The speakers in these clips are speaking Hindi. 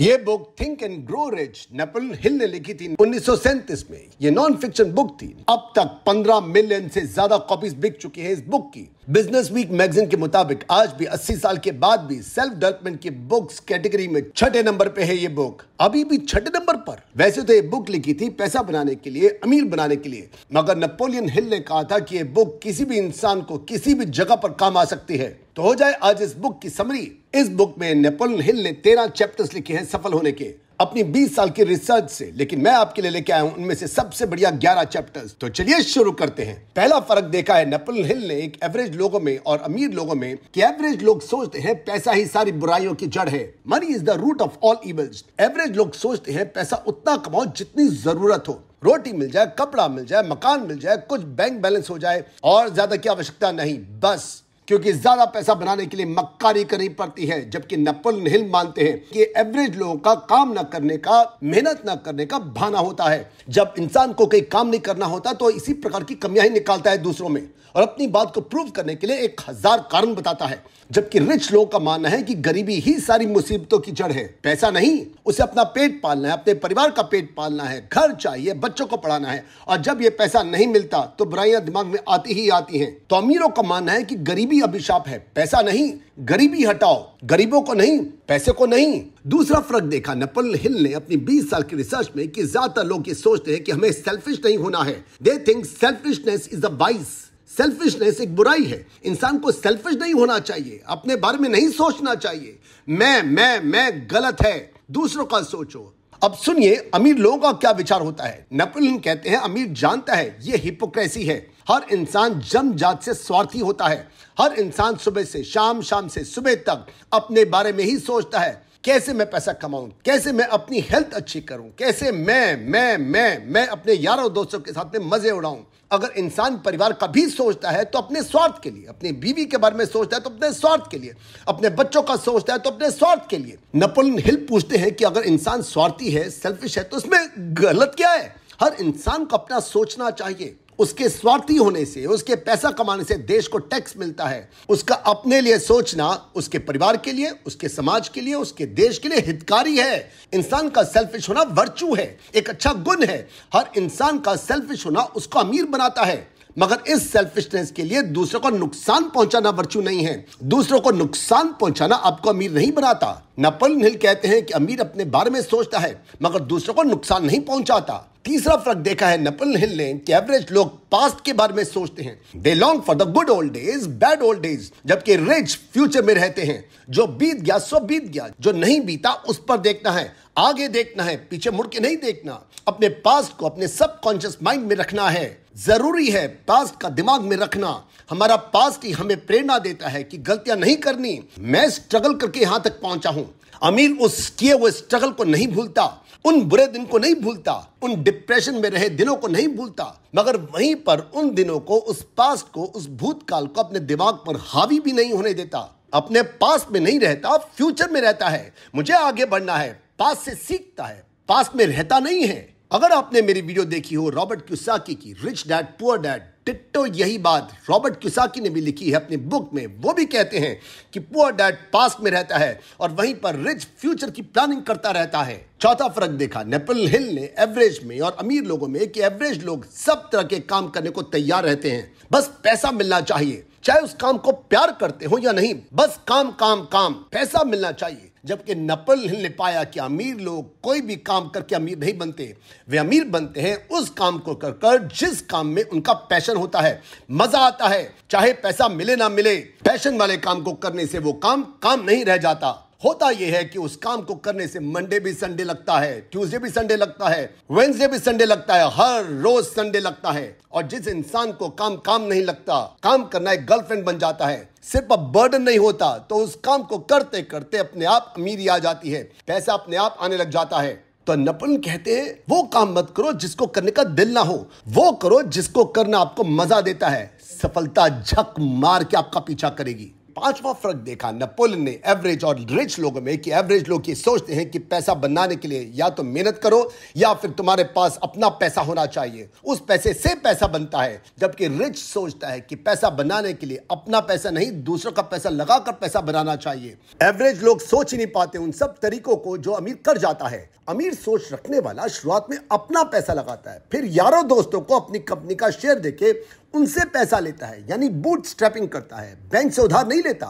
ये book think and grow rich Napoleon Hill ने लिखी थी उन्नीस में ये नॉन फिक्शन बुक थी अब तक 15 मिलियन से ज्यादा कॉपीज बिक चुकी है इस बुक की बिजनेस वीक मैगजीन के मुताबिक आज भी 80 साल के बाद भी सेल्फ डेवलपमेंट की बुक्स कैटेगरी में छठे नंबर पे है ये बुक अभी भी छठे नंबर पर वैसे तो ये बुक लिखी थी पैसा बनाने के लिए अमीर बनाने के लिए मगर नेपोलियन हिल ने कहा था कि ये बुक किसी भी इंसान को किसी भी जगह पर काम आ सकती है तो हो जाए आज इस बुक की समरी इस बुक में नेपोलियन हिल ने तेरह चैप्टर्स लिखे हैं सफल होने के अपनी बीस साल की रिसर्च से लेकिन मैं आपके लिए लेके आया हूं उनमें से सबसे बढ़िया ग्यारह चैप्टर्स तो चलिए शुरू करते हैं पहला फर्क देखा है नेपोलियन हिल ने एक एवरेज लोगों में और अमीर लोगों में कि एवरेज लोग सोचते हैं पैसा ही सारी बुराइयों की जड़ है money is the root of all evils average लोग सोचते हैं पैसा उतना कमाओ जितनी जरूरत हो रोटी मिल जाए कपड़ा मिल जाए मकान मिल जाए कुछ बैंक बैलेंस हो जाए और ज्यादा की आवश्यकता नहीं बस क्योंकि ज्यादा पैसा बनाने के लिए मक्कारी करनी पड़ती है जबकि नेपोलियन हिल मानते हैं कि एवरेज लोगों का काम ना करने का मेहनत ना करने का भाना होता है जब इंसान को कोई काम नहीं करना होता तो इसी प्रकार की कमियां ही निकालता है दूसरों में और अपनी बात को प्रूव करने के लिए एक हजार कारण बताता है जबकि रिच लोगों का मानना है कि गरीबी ही सारी मुसीबतों की जड़ है पैसा नहीं उसे अपना पेट पालना है अपने परिवार का पेट पालना है घर चाहिए बच्चों को पढ़ाना है और जब ये पैसा नहीं मिलता तो बुराइयां दिमाग में आती ही आती हैं तो अमीरों का मानना है कि गरीबी अभिशाप है पैसा नहीं गरीबी हटाओ गरीबों को नहीं पैसे को नहीं दूसरा फर्क देखा नेपोल हिल ने अपनी 20 साल की रिसर्च में कि ज्यादातर लोग ये सोचते हैं कि हमें सेल्फिश नहीं होना है they think selfishness is a vice selfishness एक बुराई है इंसान को सेल्फिश नहीं होना चाहिए अपने बारे में नहीं सोचना चाहिए मैं मैं मैं गलत है दूसरों का सोचो अब सुनिए अमीर लोगों का क्या विचार होता है नेपोलियन कहते हैं अमीर जानता है ये हिपोक्रेसी है हर इंसान जात से स्वार्थी होता है हर इंसान सुबह से शाम शाम से सुबह तक अपने बारे में ही सोचता है कैसे मैं पैसा कमाऊं कैसे मैं अपनी हेल्थ अच्छी करूं कैसे मैं मैं मैं मैं अपने यारों दोस्तों के साथ में मज़े उड़ाऊं अगर इंसान परिवार का भी सोचता है तो अपने स्वार्थ के लिए अपनी बीवी के बारे में सोचता है तो अपने स्वार्थ के लिए अपने बच्चों का सोचता है तो अपने स्वार्थ के लिए नपोलियन हिल पूछते हैं कि अगर इंसान स्वार्थी है सेल्फिश है तो उसमें गलत क्या है हर इंसान को अपना सोचना चाहिए उसके स्वार्थी होने से उसके पैसा कमाने से देश को टैक्स मिलता है उसका अपने लिए सोचना उसके परिवार के लिए उसके समाज के लिए उसके देश के लिए हितकारी है इंसान का सेल्फिश होना वर्चू है एक अच्छा गुण है हर इंसान का सेल्फिश होना उसको अमीर बनाता है मगर इस सेल्फिशनेस के लिए दूसरों को नुकसान पहुंचाना वर्चू नहीं है दूसरों को नुकसान पहुंचाना आपको अमीर नहीं बनाता नेपोलियन हिल कहते हैं कि अमीर अपने बारे में सोचता है मगर दूसरों को नुकसान नहीं पहुंचाता तीसरा फर्क देखा है नेपोलियन हिल ने कि एवरेज लोग पास्ट के बारे में सोचते हैं they long for the good old days bad old days जबकि रिच फ्यूचर में रहते हैं जो बीत गया सो बीत गया जो नहीं बीता उस पर देखना है आगे देखना है पीछे मुड़ के नहीं देखना अपने पास्ट को अपने सबकॉन्शियस माइंड में रखना है ज़रूरी है पास्ट का दिमाग में रखना हमारा पास्ट ही हमें प्रेरणा देता है कि गलतियां नहीं करनी मैं स्ट्रगल करके यहां तक पहुंचा हूं अमीर उस किए हुए स्ट्रगल को नहीं भूलता उन बुरे दिन को नहीं भूलता उन डिप्रेशन में रहे दिनों को नहीं भूलता मगर वहीं पर उन दिनों को उस पास्ट को उस भूतकाल को अपने दिमाग पर हावी भी नहीं होने देता अपने पास्ट में नहीं रहता फ्यूचर में रहता है मुझे आगे बढ़ना है पास्ट से सीखता है पास्ट में रहता नहीं है अगर आपने मेरी वीडियो देखी हो रॉबर्ट क्यूसाकी की रिच डैड पुअर डैड टिट्टो यही बात रॉबर्ट क्यूसाकी ने भी लिखी है अपनी बुक में वो भी कहते हैं कि पुअर डैड पास्ट में रहता है और वहीं पर रिच फ्यूचर की प्लानिंग करता रहता है चौथा फर्क देखा नेपल हिल ने एवरेज में और अमीर लोगों में कि एवरेज लोग सब तरह के काम करने को तैयार रहते हैं बस पैसा मिलना चाहिए चाहे उस काम को प्यार करते हो या नहीं बस काम काम काम पैसा मिलना चाहिए जबकि नपल ने पाया कि अमीर लोग कोई भी काम करके अमीर नहीं बनते वे अमीर बनते हैं उस काम को कर कर जिस काम में उनका पैशन होता है मजा आता है चाहे पैसा मिले ना मिले पैशन वाले काम को करने से वो काम काम नहीं रह जाता होता यह है कि उस काम को करने से मंडे भी संडे लगता है ट्यूसडे भी संडे लगता है वेंसडे भी संडे लगता है हर रोज संडे लगता है और जिस इंसान को काम काम नहीं लगता काम करना एक गर्लफ्रेंड बन जाता है सिर्फ अब बर्डन नहीं होता तो उस काम को करते करते अपने आप अमीरी आ जाती है पैसा अपने आप आने लग जाता है तो नपन कहते हैं वो काम मत करो जिसको करने का दिल ना हो वो करो जिसको करना आपको मजा देता है सफलता झक मार के आपका पीछा करेगी पांचवा फर्क देखा नेपोलियन ने एवरेज और रिच लोगों में कि एवरेज लोग ये सोचते हैं कि पैसा बनाने के लिए या तो मेहनत करो या फिर तुम्हारे पास अपना पैसा होना चाहिए उस पैसे से पैसा बनता है जबकि रिच सोचता है कि पैसा बनाने के लिए अपना पैसा नहीं दूसरों का पैसा लगाकर पैसा बनाना चाहिए एवरेज लोग सोच ही नहीं पाते उन सब तरीकों को जो अमीर कर जाता है अमीर सोच रखने वाला शुरुआत में अपना पैसा लगाता है फिर यारों दोस्तों को अपनी कंपनी का शेयर देके उनसे पैसा लेता है यानी बूट स्ट्रैपिंग करता है बैंक से उधार नहीं लेता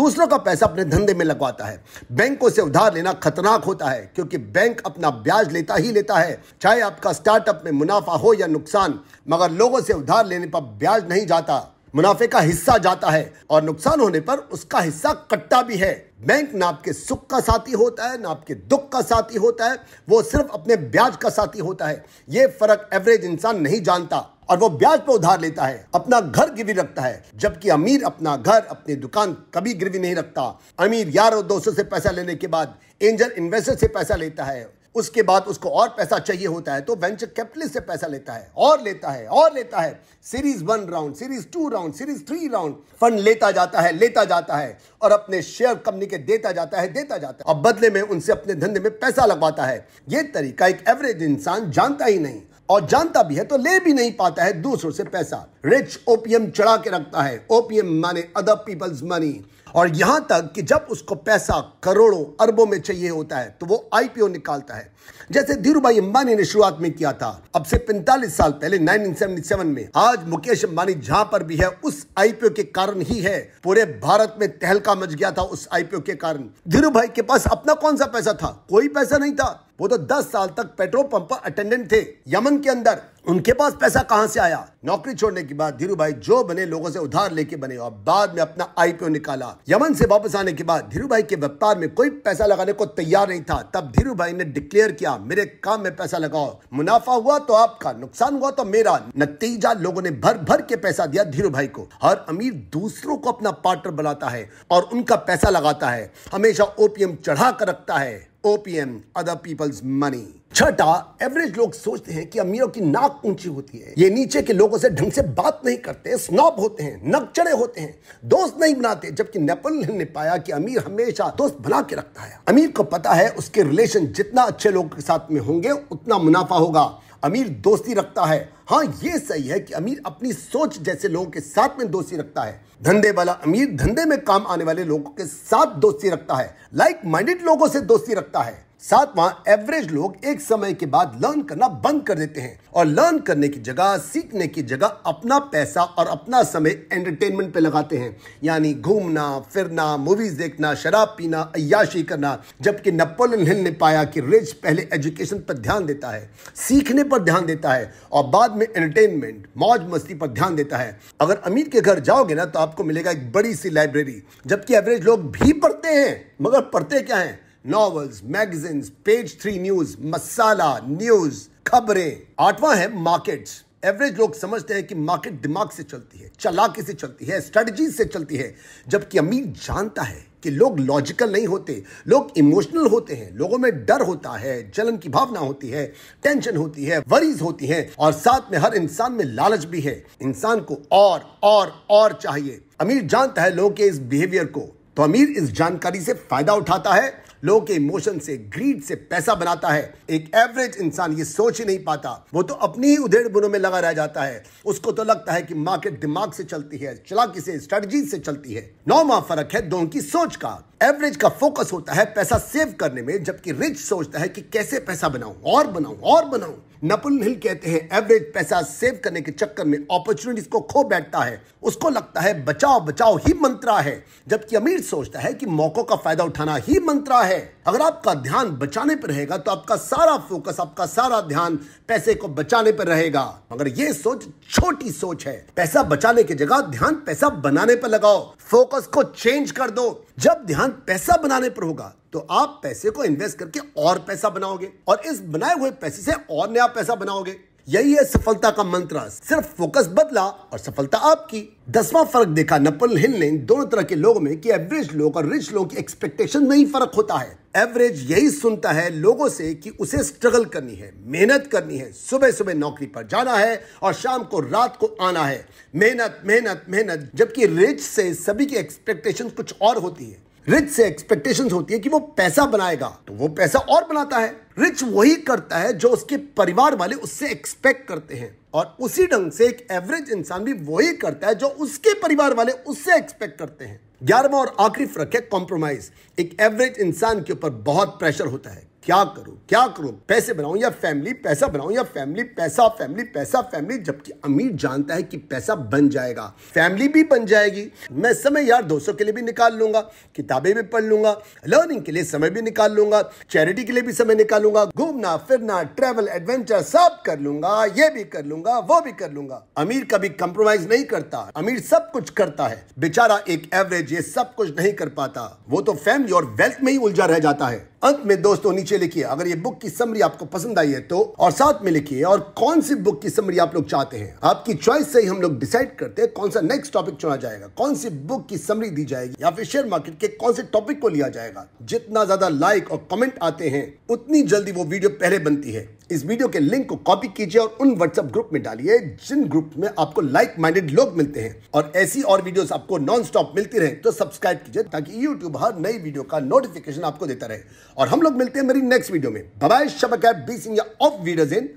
दूसरों का पैसा अपने धंधे में लगवाता है बैंकों से उधार लेना खतरनाक होता है क्योंकि बैंक अपना ब्याज लेता ही लेता है चाहे आपका स्टार्टअप में मुनाफा हो या नुकसान मगर लोगों से उधार लेने पर ब्याज नहीं जाता मुनाफे का हिस्सा जाता है और नुकसान होने पर उसका हिस्सा कट्टा भी है बैंक ना आपके सुख का साथी होता है ना आपके दुख का साथी होता है वो सिर्फ अपने ब्याज का साथी होता है ये फर्क एवरेज इंसान नहीं जानता और वो ब्याज पर उधार लेता है अपना घर गिरवी रखता है जबकि अमीर अपना घर अपनी दुकान कभी गिरवी नहीं रखता अमीर यार और दोस्तों से पैसा लेने के बाद एंजल इन्वेस्टर से पैसा लेता है उसके बाद उसको और पैसा चाहिए होता है तो वेंचर कैपिटलिस्ट से पैसा लेता है और लेता है और लेता है series one round series two round series three round fund लेता जाता है लेता जाता है और अपने शेयर कंपनी के देता जाता है देता जाता है और बदले में उनसे अपने धंधे में पैसा लगवाता है ये तरीका एक एवरेज इंसान जानता ही नहीं और जानता भी है तो ले भी नहीं पाता है दूसरों से पैसा रिच ओपीएम चढ़ा के रखता है ओपीएम माने अदर पीपल्स मनी और यहां तक कि जब उसको पैसा करोड़ों अरबों में चाहिए होता है तो वो आईपीओ निकालता है जैसे धीरू भाई अंबानी ने शुरुआत में किया था अब से पैंतालीस साल पहले 1977 में आज मुकेश अंबानी जहां पर भी है उस आईपीओ के कारण ही है पूरे भारत में तहलका मच गया था उस आईपीओ के कारण धीरू भाई के पास अपना कौन सा पैसा था कोई पैसा नहीं था वो तो 10 साल तक पेट्रोल पंप पर अटेंडेंट थे यमन के अंदर उनके पास पैसा कहाँ से आया नौकरी छोड़ने के बाद धीरू भाई जो बने लोगों से उधार लेके बने और बाद में अपना आईपीओ निकाला यमन से वापस आने के बाद धीरू भाई के व्यापार में कोई पैसा लगाने को तैयार नहीं था तब धीरू भाई ने डिक्लेयर किया मेरे काम में पैसा लगाओ मुनाफा हुआ तो आपका नुकसान हुआ तो मेरा नतीजा लोगों ने भर भर के पैसा दिया धीरू भाई को हर अमीर दूसरों को अपना पार्टनर बनाता है और उनका पैसा लगाता है हमेशा ओपीएम चढ़ा कर रखता है ओपीएम अदर पीपल्स मनी छठा एवरेज लोग सोचते हैं कि अमीरों की नाक ऊंची होती है ये नीचे के लोगों से ढंग से बात नहीं करते स्नॉप होते हैं नकचड़े होते हैं दोस्त नहीं बनाते जबकि नेपोलियन ने पाया कि अमीर हमेशा दोस्त बना के रखता है अमीर को पता है उसके रिलेशन जितना अच्छे लोगों के साथ में होंगे उतना मुनाफा होगा अमीर दोस्ती रखता है हाँ ये सही है कि अमीर अपनी सोच जैसे लोगों के साथ में दोस्ती रखता है धंधे वाला अमीर धंधे में काम आने वाले लोगों के साथ दोस्ती रखता है लाइक माइंडेड लोगों से दोस्ती रखता है सातवां एवरेज लोग एक समय के बाद लर्न करना बंद कर देते हैं और लर्न करने की जगह सीखने की जगह अपना पैसा और अपना समय एंटरटेनमेंट पे लगाते हैं यानी घूमना फिरना मूवीज देखना शराब पीना अयाशी करना जबकि नेपोलियन हिल ने पाया कि रिच पहले एजुकेशन पर ध्यान देता है सीखने पर ध्यान देता है और बाद में एंटरटेनमेंट मौज मस्ती पर ध्यान देता है अगर अमीर के घर जाओगे ना तो आपको मिलेगा एक बड़ी सी लाइब्रेरी जबकि एवरेज लोग भी पढ़ते हैं मगर पढ़ते क्या हैं novels magazines page three news masala news खबरें आठवां है मार्केट्स एवरेज लोग समझते हैं कि मार्केट दिमाग से चलती है चलाके से चलती है स्ट्रेटजी से चलती है जबकि अमीर जानता है कि लोग लॉजिकल नहीं होते लोग इमोशनल होते हैं लोगों में डर होता है जलन की भावना होती है टेंशन होती है वरीज होती है और साथ में हर इंसान में लालच भी है इंसान को और और और चाहिए अमीर जानता है लोगों के इस बिहेवियर को तो अमीर इस जानकारी से फायदा उठाता है लोगों के इमोशन से ग्रीड से पैसा बनाता है एक एवरेज इंसान ये सोच ही नहीं पाता वो तो अपनी ही उधेड़ बुनों में लगा रह जाता है उसको तो लगता है कि मार्केट दिमाग से चलती है चलाकी से स्ट्रेटजी से चलती है नौवा फर्क है दोनों की सोच का एवरेज का फोकस होता है पैसा सेव करने में जबकि रिच सोचता है कि कैसे पैसा बनाऊं और बनाऊं और बनाऊं नपुल हिल कहते हैं एवरेज पैसा सेव करने के चक्कर में अपॉर्चुनिटीज को खो बैठता है उसको लगता है बचाओ बचाओ ही मंत्रा है जबकि अमीर सोचता है कि मौकों का फायदा उठाना ही मंत्रा है अगर आपका ध्यान बचाने पर रहेगा तो आपका सारा फोकस आपका सारा ध्यान पैसे को बचाने पर रहेगा मगर ये सोच छोटी सोच है पैसा बचाने की जगह ध्यान पैसा बनाने पर लगाओ फोकस को चेंज कर दो जब ध्यान पैसा बनाने पर होगा तो आप पैसे को इन्वेस्ट करके और पैसा बनाओगे और इस बनाए हुए पैसे से और नया पैसा बनाओगे यही है सफलता का मंत्र सिर्फ फोकस बदला और सफलता आपकी दसवां फर्क देखा नपल हिल ने दोनों तरह के लोगों में कि एवरेज लोग और रिच लोगों की एक्सपेक्टेशन में ही फर्क होता है एवरेज यही सुनता है लोगों से कि उसे स्ट्रगल करनी है मेहनत करनी है सुबह सुबह नौकरी पर जाना है और शाम को रात को आना है मेहनत मेहनत मेहनत जबकि रिच से सभी की एक्सपेक्टेशन कुछ और होती है रिच से एक्सपेक्टेशन होती है कि वो पैसा बनाएगा तो वो पैसा और बनाता है रिच वही करता है जो उसके परिवार वाले उससे एक्सपेक्ट करते हैं और उसी ढंग से एक एवरेज इंसान भी वही करता है जो उसके परिवार वाले उससे एक्सपेक्ट करते हैं ग्यारहवा और आखिरी फर्क है कॉम्प्रोमाइज एक एवरेज इंसान के ऊपर बहुत प्रेशर होता है क्या करूं क्या करूं पैसे बनाऊं या फैमिली पैसा बनाऊं या फैमिली पैसा फैमिली पैसा फैमिली जबकि अमीर जानता है कि पैसा बन जाएगा फैमिली भी बन जाएगी मैं समय यार दोस्तों के लिए भी निकाल लूंगा किताबें भी पढ़ लूंगा लर्निंग के लिए समय भी निकाल लूंगा चैरिटी के लिए भी समय निकालूंगा घूमना फिरना ट्रेवल एडवेंचर सब कर लूंगा ये भी कर लूंगा वो भी कर लूंगा अमीर कभी कंप्रोमाइज नहीं करता अमीर सब कुछ करता है बेचारा एक एवरेज ये सब कुछ नहीं कर पाता वो तो फैमिली और वेल्थ में ही उलझा रह जाता है अंत में दोस्तों नीचे लिखिए अगर ये बुक की समरी आपको पसंद आई है तो और साथ में लिखिए और कौन सी बुक की समरी आप लोग चाहते हैं आपकी चॉइस से ही हम लोग डिसाइड करते हैं कौन सा नेक्स्ट टॉपिक चुना जाएगा कौन सी बुक की समरी दी जाएगी या फिर शेयर मार्केट के कौन से टॉपिक को लिया जाएगा जितना ज्यादा लाइक और कमेंट आते हैं उतनी जल्दी वो वीडियो पहले बनती है इस वीडियो के लिंक को कॉपी कीजिए और उन व्हाट्सएप ग्रुप में डालिए जिन ग्रुप में आपको लाइक माइंडेड लोग मिलते हैं और ऐसी और वीडियोस आपको नॉन स्टॉप मिलती रहे तो सब्सक्राइब कीजिए ताकि यूट्यूब हर नई वीडियो का नोटिफिकेशन आपको देता रहे और हम लोग मिलते हैं मेरी नेक्स्ट वीडियो में बाय शबक बी ऑफ वीडियोज इन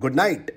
गुड नाइट